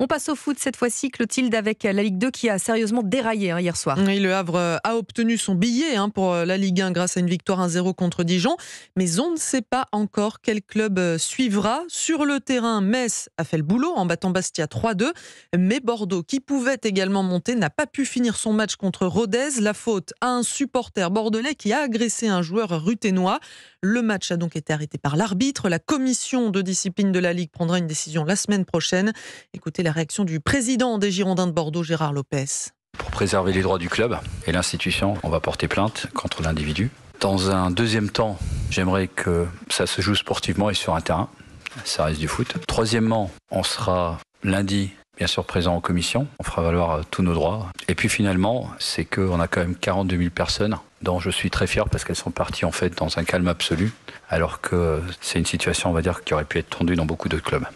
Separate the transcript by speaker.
Speaker 1: On passe au foot cette fois-ci, Clotilde, avec la Ligue 2 qui a sérieusement déraillé hein, hier soir.
Speaker 2: Oui, le Havre euh, a obtenu son billet hein, pour euh, la Ligue 1 grâce à une victoire 1-0 contre Dijon, mais on ne sait pas encore quel club euh, suivra. Sur le terrain, Metz a fait le boulot en battant Bastia 3-2, mais Bordeaux, qui pouvait également monter, n'a pas pu finir son match contre Rodez. La faute à un supporter bordelais qui a agressé un joueur ruténois. Le match a donc été arrêté par l'arbitre. La commission de discipline de la Ligue prendra une décision la semaine prochaine. Écoutez c'est la réaction du président des Girondins de Bordeaux, Gérard Lopez.
Speaker 3: Pour préserver les droits du club et l'institution, on va porter plainte contre l'individu. Dans un deuxième temps, j'aimerais que ça se joue sportivement et sur un terrain. Ça reste du foot. Troisièmement, on sera lundi bien sûr présent en commission. On fera valoir euh, tous nos droits. Et puis finalement, c'est qu'on a quand même 42 000 personnes dont je suis très fier parce qu'elles sont parties en fait dans un calme absolu, alors que c'est une situation, on va dire, qui aurait pu être tendue dans beaucoup d'autres clubs.